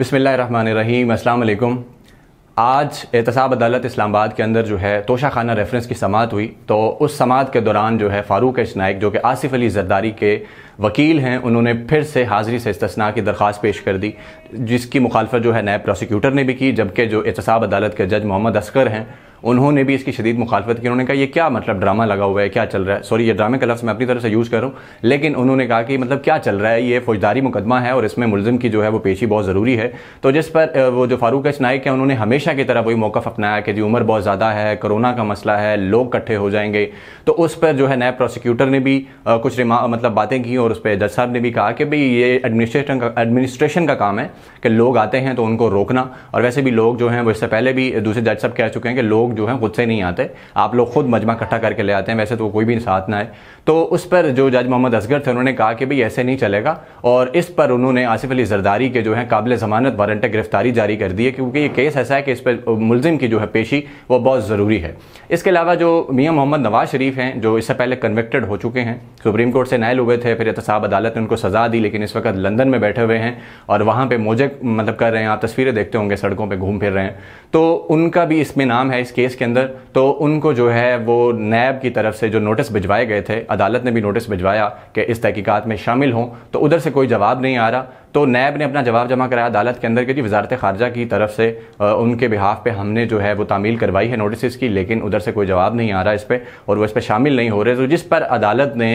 बसमीम् अल्लाम आज एहतसाब अदालत इस्लामाबाद के अंदर जो है तोशा खाना रेफरेंस की समात हुई तो उस समात के दौरान जो है फ़ारूक नायक जो कि आसिफ अली जरदारी के वकील हैं उन्होंने फिर से हाज़िरी से इस्तना की दरख्वास्त पेश कर दी जिसकी मुखालफत जो है नायब प्रोसिक्यूटर ने भी की जबकि जो एहतसाब अदालत के जज मोहम्मद असगर हैं उन्होंने भी इसकी शदीद मुखालफत की उन्होंने कहा यह क्या मतलब ड्रामा लगा हुआ है क्या चल रहा है सॉरी ये ड्रामे का लफ्ज़ मैं अपनी तरफ से यूज़ कर रहा हूँ लेकिन उन्होंने कहा कि मतलब क्या चल रहा है ये फौजदारी मुकदमा है और इसमें मुलजिम की जो है वो पेशी बहुत ज़रूरी है तो जिस पर वो जो फारूक एस नाइक है उन्होंने हमेशा की तरह वही मौक़ अपनाया कि जी उम्र बहुत ज़्यादा है कोरोना का मसला है लोग इकट्ठे हो जाएंगे तो उस पर जो है नए प्रोसिक्यूटर ने भी कुछ मतलब बातें की और उस पर जज साहब ने भी कहा कि भाई ये एडमिनिस्ट्रेशन का एडमिनिस्ट्रेशन का काम है कि लोग आते हैं तो उनको रोकना और वैसे भी लोग जो हैं वो इससे पहले भी दूसरे जज साहब कह चुके हैं कि लोग जो हैं खुद से नहीं आते आप लोग खुद मजमा इकट्ठा करके ले आते हैं वैसे तो कोई भी साथ ना आए तो उस पर जो जज मोहम्मद असगर थे उन्होंने कहा कि भाई ऐसे नहीं चलेगा और इस पर उन्होंने आसिफ अली जरदारी के जो है काबिल जमानत वारंट गिरफ्तारी जारी कर दी है क्योंकि ये केस ऐसा है कि इस पर मुलिम की जो है पेशी वो बहुत ज़रूरी है इसके अलावा जो मियाँ मोहम्मद नवाज शरीफ हैं जो इससे पहले कन्विक्टेड हो चुके हैं सुप्रीम कोर्ट से नायल हुए थे फिर एहतसाब अदालत ने उनको सजा दी लेकिन इस वक्त लंदन में बैठे हुए हैं और वहाँ पर मोजे मतलब कर रहे हैं आप तस्वीरें देखते होंगे सड़कों पर घूम फिर रहे हैं तो उनका भी इसमें नाम है इस केस के अंदर तो उनको जो है वो नैब की तरफ से जो नोटिस भिजवाए गए थे अदालत ने भी नोटिस भिजवाया कि इस तहकीकात में शामिल हों तो उधर से कोई जवाब नहीं आ रहा तो नैब ने अपना जवाब जमा कराया अदालत के अंदर क्योंकि जी वजारत खारजा की तरफ से उनके बिहाफ पे हमने जो है वो तामील करवाई है नोटिस की लेकिन उधर से कोई जवाब नहीं आ रहा इस पर और वो इस पर शामिल नहीं हो रहे तो जिस पर अदालत ने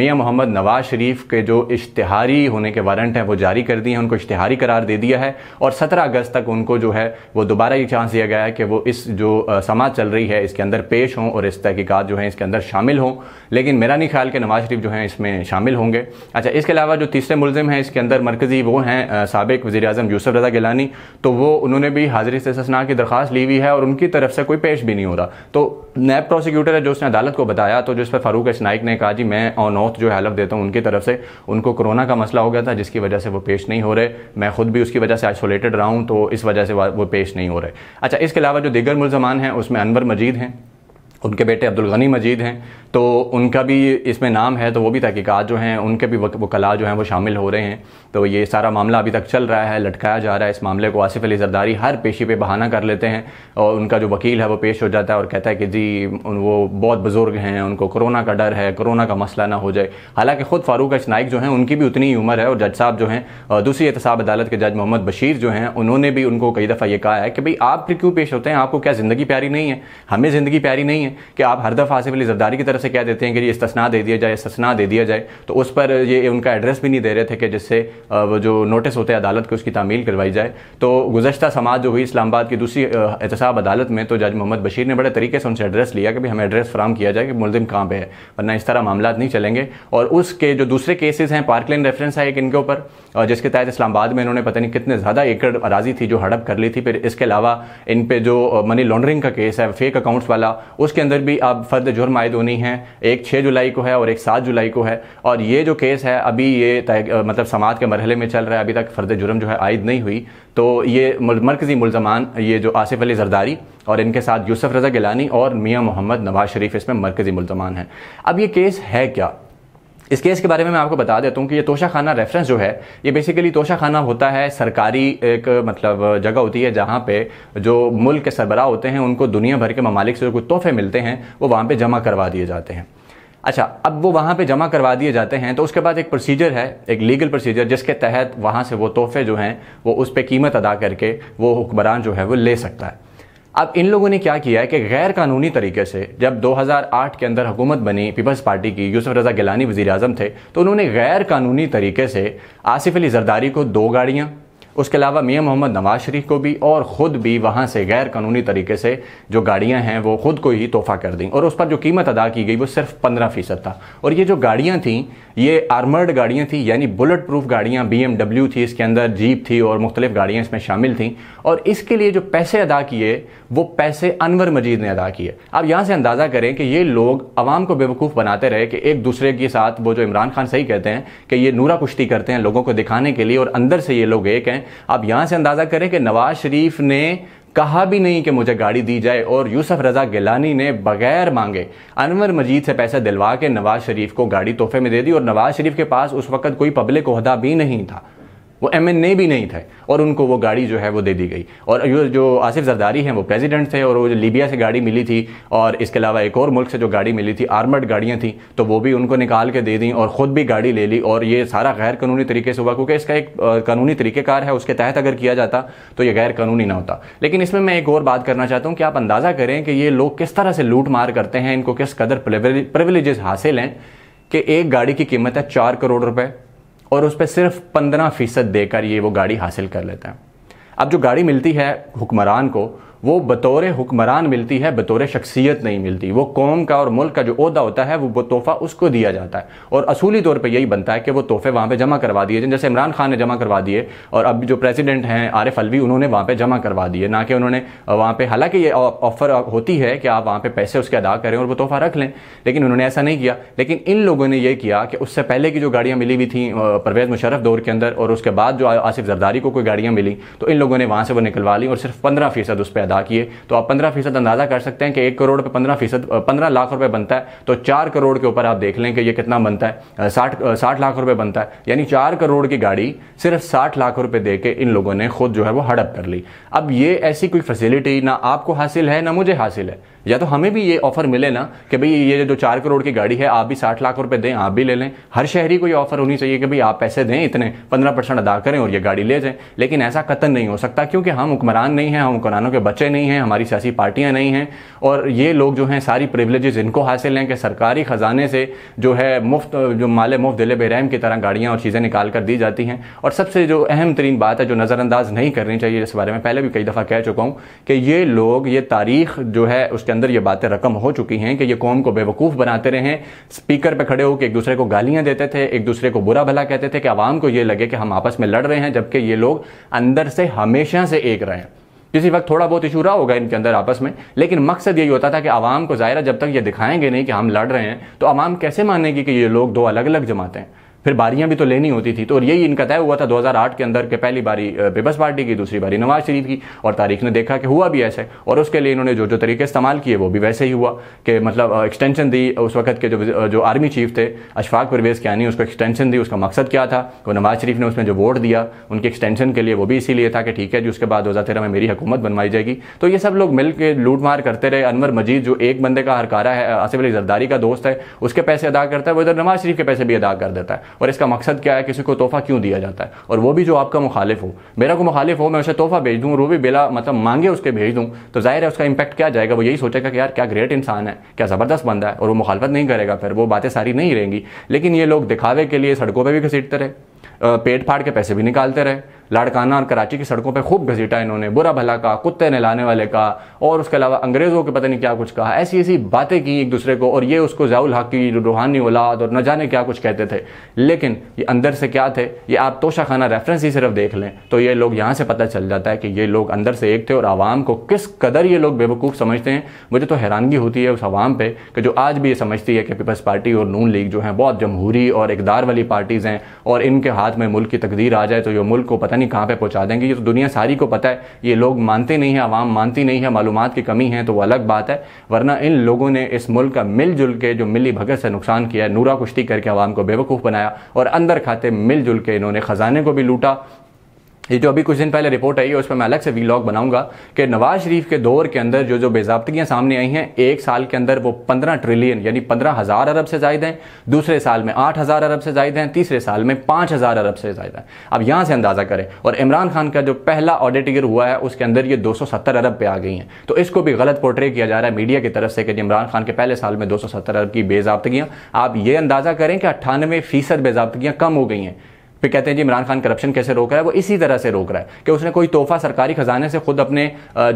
मियाँ मोहम्मद नवाज शरीफ के जो इश्तहारी होने के वारंट हैं वो जारी कर दिए हैं उनको इश्तहारी करार दे दिया है और सत्रह अगस्त तक उनको जो है वो दोबारा ये चांस दिया गया है कि वो इस जो समाज चल रही है इसके अंदर पेश हों और इस तहकीकत जो है इसके अंदर शामिल हों लेकिन मेरा नहीं ख्याल कि नवाज शरीफ जो है इसमें शामिल होंगे अच्छा इसके अलावा जो तीसरे मुलजिम हैं इसके अंदर मरकजी कि वो हैं सबक वजी अजम यूसफ रजा गिलानी तो वो उन्होंने भी हाजिरी से ससना की दरख्वास्त ली हुई है और उनकी तरफ से कोई पेश भी नहीं हो रहा तो नैब प्रोसिक्यूटर है जो उसने अदालत को बताया तो जिस पर फारूक नाइक ने कहा जी मैं ऑन ऑफ जो हलफ देता हूँ उनकी तरफ से उनको कोरोना का मसला हो गया था जिसकी वजह से वो पेश नहीं हो रहे मैं खुद भी उसकी वजह से आइसोलेटेड रहा हूँ तो इस वजह से वो पेश नहीं हो रहे अच्छा इसके अलावा जो दिगर मुलजमान हैं उसमें अनवर मजीद हैं उनके बेटे अब्दुल गनी मजीद हैं तो उनका भी इसमें नाम है तो वो भी तहकीकात जो हैं उनके भी वकला जो हैं वो शामिल हो रहे हैं तो ये सारा मामला अभी तक चल रहा है लटकाया जा रहा है इस मामले को आसिफ अली जरदारी हर पेशी पे बहाना कर लेते हैं और उनका जो वकील है वो पेश हो जाता है और कहता है कि जी वो बहुत बुज़ुर्ग हैं उनको कोरोना का डर है कोरोना का मसला ना हो जाए हालांकि ख़ुद फारूक अशनाइक जो हैं उनकी भी उतनी उम्र है और जज साहब जो हैं दूसरी एहतसाब अदालत के जज मोहम्मद बशीर जो हैं उन्होंने भी उनको कई दफ़ा ये कहा है कि भाई आप क्यों पेश होते हैं आपको क्या ज़िंदगी प्यारी नहीं है हमें ज़िंदगी प्यारी नहीं है हैं कि आप हर दफ़ा आसिफ अली जरदारी की तरफ से कह देते हैं कि ये इस्तना दे दिया जाए इस्तना दे दिया जाए तो उस पर ये उनका एड्रेस भी नहीं दे रहे थे कि जिससे वो जो नोटिस होते हैं अदालत के उसकी तामील करवाई जाए तो गुजशत समाज जो हुई इस्लामाबाद की दूसरी एहतसाब अदालत में तो जज मोहम्मद बशीर ने बड़े तरीके से उनसे एड्रेस लिया कि भाई हमें एड्रेस फ्राम किया जाए कि मुलिम कहाँ पर है वरना इस तरह मामला नहीं चलेंगे और उसके जो दूसरे केसेज हैं पार्कलैंड रेफरेंस है एक इनके ऊपर जिसके तहत इस्लामाबाद में इन्होंने पता नहीं कितने ज़्यादा एकड़ अराजी थी जो हड़प कर ली थी फिर इसके अलावा इन पर जो मनी लॉन्ड्रिंग का केस है फेक अकाउंट्स वाला उसके उसके अंदर भी अब फर्द जुर्म आयद होनी है एक छः जुलाई को है और एक सात जुलाई को है और ये जो केस है अभी ये मतलब समाज के मरहले में चल रहा है अभी तक फर्द जुर्म जो है आयद नहीं हुई तो ये मरकज़ी मुलजमान ये जो आसिफ अली जरदारी और इनके साथ यूसफ रज़ा गिलानी और मियाँ मोहम्मद नवाज शरीफ इसमें मरकज़ी मुलजमान है अब ये केस है क्या इस केस के बारे में मैं आपको बता देता हूँ कि ये तोशा खाना रेफरेंस जो है ये बेसिकली तोशा खाना होता है सरकारी एक मतलब जगह होती है जहाँ पे जो मुल्क के सरबराह होते हैं उनको दुनिया भर के ममालिक से जो कुछ तोहफे मिलते हैं वो वहाँ पर जमा करवा दिए जाते हैं अच्छा अब वो वहाँ पे जमा करवा दिए जाते हैं तो उसके बाद एक प्रोसीजर है एक लीगल प्रोसीजर जिसके तहत वहाँ से वो तोहफे जो हैं वो उस पर कीमत अदा करके वो हुक्मरान जो है वो ले सकता है अब इन लोगों ने क्या किया है कि गैर कानूनी तरीके से जब 2008 के अंदर हुकूमत बनी पीपल्स पार्टी की यूसुफ रजा गिलानी वजी अजम थे तो उन्होंने गैर कानूनी तरीके से आसिफ अली जरदारी को दो गाड़ियाँ उसके अलावा मियाँ मोहम्मद नवाज शरीफ को भी और ख़ुद भी वहाँ से गैर कानूनी तरीके से जो गाड़ियाँ हैं वो ख़ुद को ही तोहफ़ा कर दी और उस पर जो कीमत अदा की गई वो सिर्फ पंद्रह फ़ीसद था और ये जो गाड़ियाँ थीं ये आर्मर्ड गाड़ियाँ थी यानी बुलेट प्रूफ गाड़ियाँ बी थी इसके अंदर जीप थी और मुख्तलिफ गाड़ियाँ इसमें शामिल थी और इसके लिए जो पैसे अदा किए वो पैसे अनवर मजीद ने अदा किए अब यहाँ से अंदाज़ा करें कि ये लोग आवाम को बेवकूफ़ बनाते रहे कि एक दूसरे के साथ वो जो इमरान खान सही कहते हैं कि ये नूरा कुश्ती करते हैं लोगों को दिखाने के लिए और अंदर से ये लोग एक हैं आप यहाँ से अंदाज़ा करें कि नवाज शरीफ ने कहा भी नहीं कि मुझे गाड़ी दी जाए और यूसुफ रजा गिलानी ने बगैर मांगे अनवर मजीद से पैसे दिलवा के नवाज शरीफ को गाड़ी तोहफे में दे दी और नवाज शरीफ के पास उस वक्त कोई पब्लिक अहदा भी नहीं था वो एम एन ए भी नहीं थे और उनको वो गाड़ी जो है वो दे दी गई और जो आसिफ जरदारी हैं वो प्रेसिडेंट थे और वो जो लीबिया से गाड़ी मिली थी और इसके अलावा एक और मुल्क से जो गाड़ी मिली थी आर्मर्ड गाड़ियाँ थी तो वो भी उनको निकाल के दे दी और ख़ुद भी गाड़ी ले ली और ये सारा गैर कानूनी तरीके से हुआ क्योंकि इसका एक कानूनी तरीक़ेकार है उसके तहत अगर किया जाता तो ये गैर कानूनी ना होता लेकिन इसमें मैं एक और बात करना चाहता हूँ कि आप अंदाज़ा करें कि ये लोग किस तरह से लूट मार करते हैं इनको किस कदर प्रिवलेज हासिल हैं कि एक गाड़ी की कीमत है चार करोड़ रुपए और उस पर सिर्फ पंद्रह फीसद देकर ये वो गाड़ी हासिल कर लेता है अब जो गाड़ी मिलती है हुक्मरान को वो बतौर हुक्मरान मिलती है बतौर शख्सियत नहीं मिलती वो कौम का और मुल्क का जो अहदा होता है वो तोहफ़ा उसको दिया जाता है और असूली तौर पर यही बनता है कि वो तोहफे वहाँ पर जमा करवा दिए जैसे इमरान खान ने जमा करवा दिए और अब जो प्रेसिडेंट हैं आरिफ अलवी उन्होंने वहाँ पर जमा करवा दिए ना कि उन्होंने वहाँ पर हालांकि ये ऑफ़र होती है कि आप वहाँ पर पैसे उसके अदा करें और वो तोहफ़ा रख लें लेकिन उन्होंने ऐसा नहीं किया लेकिन इन लोगों ने यह किया कि उससे पहले की जो गाड़ियाँ मिली हुई थी परवेज़ मुशरफ दौर के अंदर और उसके बाद जो आसिफ जरदारी को कोई गाड़ियाँ मिली तो इन लोगों ने वहाँ से वो निकलवा ली और सिर्फ पंद्रह फीसद उस पर अदा किए तो आप पंद्रह फीसद अंदाजा कर सकते हैं कि एक करोड़ पे पंद्रह फीसद पंद्रह लाख रुपए बनता है तो चार करोड़ के ऊपर आप देख लें कि ये कितना बनता है साठ साठ लाख रुपए बनता है यानी चार करोड़ की गाड़ी सिर्फ साठ लाख रुपए दे के इन लोगों ने खुद जो है वो हड़प कर ली अब ये ऐसी कोई फैसिलिटी ना आपको हासिल है ना मुझे हासिल है या तो हमें भी ये ऑफर मिले ना कि भाई ये जो चार करोड़ की गाड़ी है आप भी साठ लाख रुपए दें आप भी ले लें हर शहरी को ये ऑफर होनी चाहिए कि भाई आप पैसे दें इतने पंद्रह परसेंट अदा करें और ये गाड़ी ले जाएं लेकिन ऐसा कतन नहीं हो सकता क्योंकि हम हुक्मरान नहीं हैं हम हुक्मरानों के बच्चे नहीं हैं हमारी सियासी पार्टियाँ नहीं हैं और ये लोग जो हैं सारी प्रिवलेजेस इनको हासिल हैं कि सरकारी ख़जाने से जो है मुफ्त जो माले मुफ्त दिल बेरहम की तरह गाड़ियाँ और चीज़ें निकाल कर दी जाती हैं और सबसे जो अहम तरीन बात है जो नज़रअंदाज नहीं करनी चाहिए इस बारे में पहले भी कई दफ़ा कह चुका हूँ कि ये लोग ये तारीख जो है उसके अंदर ये बातें रकम हो चुकी हैं कि ये कौम को बेवकूफ़ बनाते रहे स्पीकर पर खड़े होकर एक दूसरे को गालियां देते थे एक दूसरे को बुरा भला कहते थे कि आवाम को ये लगे कि हम आपस में लड़ रहे हैं जबकि ये लोग अंदर से हमेशा से एक रहे किसी वक्त थोड़ा बहुत इशू रहा होगा इनके अंदर आपस में लेकिन मकसद यही होता था कि आवाम को ज़ाहिर जब तक ये दिखाएंगे नहीं कि हम लड़ रहे हैं तो आवाम कैसे मानेगी कि ये लोग दो अलग अलग जमाते हैं फिर बारियां भी तो लेनी होती थी तो और यही इनका तय हुआ था 2008 के अंदर के पहली बारी पीपल्स पार्टी की दूसरी बारी नवाज शरीफ की और तारीख ने देखा कि हुआ भी ऐसे और उसके लिए इन्होंने जो जो तरीके इस्तेमाल किए वो भी वैसे ही हुआ कि मतलब एक्सटेंशन दी उस वक्त के जो जो आर्मी चीफ थे अशफाक परवेज यानी उसको एक्सटेंशन दी उसका मकसद क्या था वो नवाज शरीफ ने उसमें जो वोट दिया उनके एक्सटेंशन के लिए वो भी इसीलिए था कि ठीक है जी उसके बाद दो में मेरी हुकूमत बनवाई जाएगी तो ये सब लोग मिल के लूट मार करते रहे अनवर मजीद जो एक बंदे का हरकारा है आसिफ अली जरदारी का दोस्त है उसके पैसे अदा करता है वो इधर नवाज शरीफ के पैसे भी अदा कर देता है और इसका मकसद क्या है किसी को तोहफा क्यों दिया जाता है और वो भी जो आपका मुखालिफ हो मेरा को मुखालिफ हो मैं उसे तोहफा भेज दूँ और वो भी बिला मतलब मांगे उसके भेज दूँ तो जाहिर है उसका इंपैक्ट क्या जाएगा वो यही सोचेगा कि यार क्या ग्रेट इंसान है क्या ज़बरदस्त बंदा है और वो मुखालफत नहीं करेगा फिर वो बातें सारी नहीं रहेंगी लेकिन ये लोग दिखावे के लिए सड़कों पर भी घसीटते रहे पेट फाड़ के पैसे भी निकालते रहे लाड़काना और कराची की सड़कों पर खूब घसीटा इन्होंने बुरा भला कहा कुत्ते नहलाने वाले कहा और उसके अलावा अंग्रेज़ों के पता नहीं क्या कुछ कहा ऐसी ऐसी बातें की एक दूसरे को और ये उसको जयाउल हक की रूहानी औलाद और न जाने क्या कुछ कहते थे लेकिन ये अंदर से क्या थे ये आप तोशा खाना रेफरेंस ही सिर्फ देख लें तो ये लोग यहाँ से पता चल जाता है कि ये लोग अंदर से एक थे और आवाम को किस कदर ये लोग बेवकूफ़ समझते हैं मुझे तो हैरानगी होती है उस आवाम पर कि जो आज भी ये समझती है कि पीपल्स पार्टी और नून लीग जो है बहुत जमहूरी और इकदार वाली पार्टीज़ हैं और इनके हाथ में मुल्क की तकदीर आ जाए तो ये मुल्क को पता नहीं कहाँ पे पहुंचा देंगे ये तो दुनिया सारी को पता है ये लोग मानते नहीं है आवाम मानती नहीं है मालूम की कमी है तो वो अलग बात है वरना इन लोगों ने इस मुल्क का मिलजुल के जो मिली भगत से नुकसान किया है नूरा कुश्ती करके आवाम को बेवकूफ़ बनाया और अंदर खाते मिलजुल के इन्होंने ख़जाने को भी लूटा ये जो अभी कुछ दिन पहले रिपोर्ट आई है उस पर मैं अलग से वीलॉग बनाऊंगा कि नवाज शरीफ के दौर के अंदर जो जो बेजाबतियां सामने आई हैं एक साल के अंदर वो पंद्रह ट्रिलियन यानी पंद्रह हज़ार अरब से जायद हैं दूसरे साल में आठ हज़ार अरब से जायद हैं तीसरे साल में पांच हज़ार अरब से जायद हैं अब यहां से अंदाज़ा करें और इमरान खान का जो पहला ऑडिट ईयर हुआ है उसके अंदर ये दो सौ सत्तर अरब पे आ गई हैं तो इसको भी गलत पोर्ट्रे किया जा रहा है मीडिया की तरफ से कि इमरान खान के पहले साल में दो सौ सत्तर अरब की बेजाबतियां आप ये अंदाज़ा करें कि अट्ठानवे फीसद कम हो गई हैं पे कहते हैं जी इमरान खान करप्शन कैसे रोक रहा है वो इसी तरह से रोक रहा है कि उसने कोई तोहफा सरकारी खजाने से खुद अपने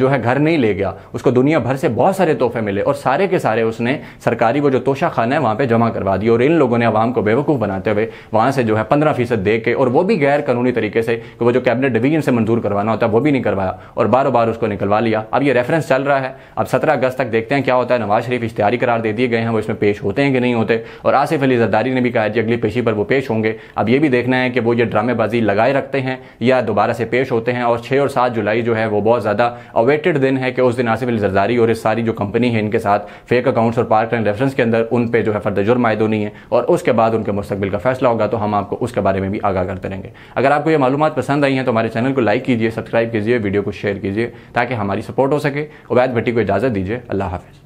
जो है घर नहीं ले गया उसको दुनिया भर से बहुत सारे तोहफे मिले और सारे के सारे उसने सरकारी वो जो तोशा खाना है वहाँ पर जमा करवा दिया और इन लोगों ने आवाम को बेवकूफ़ बनाते हुए वहाँ से जो है पंद्रह फीसद दे के और वो भी गैर कानूनी तरीके से कि वो जो कैबिनेट डिवीजन से मंजूर करवाना होता है वो भी नहीं करवाया और बारों बार उसको निकलवा लिया अब ये रेफरेंस चल रहा है अब सत्रह अगस्त तक देखते हैं क्या होता है नवाज शरीफ इश्तारी करार दे दिए गए हैं वो इसमें पेश होते हैं कि नहीं होते और आसिफ अली जरदारी ने भी कहा कि अगली पेशी पर वो पेश होंगे अब ये भी देखना है हैं कि वो ये ड्रामेबाजी लगाए रखते हैं या दोबारा से पेश होते हैं और छः और सात जुलाई जो है वो बहुत ज़्यादा अवेटेड दिन है कि उस दिन आसिफ जरदारी और इस सारी जो कंपनी है इनके साथ फेक अकाउंट्स और पार्क एंड रेफरेंस के अंदर उन पर जो है फर्द जुर्म आयद होनी है और उसके बाद उनके मुस्तबिल का फैसला होगा तो हम आपको उसके बारे में भी आगाह करते रहेंगे अगर आपको ये मालूम पसंद आई हैं तो हमारे चैनल को लाइक कीजिए सब्सक्राइब कीजिए वीडियो को शेयर कीजिए ताकि हमारी सपोर्ट हो सके उबैद भट्टी को इजाज़त दीजिए अल्लाह हाफिज़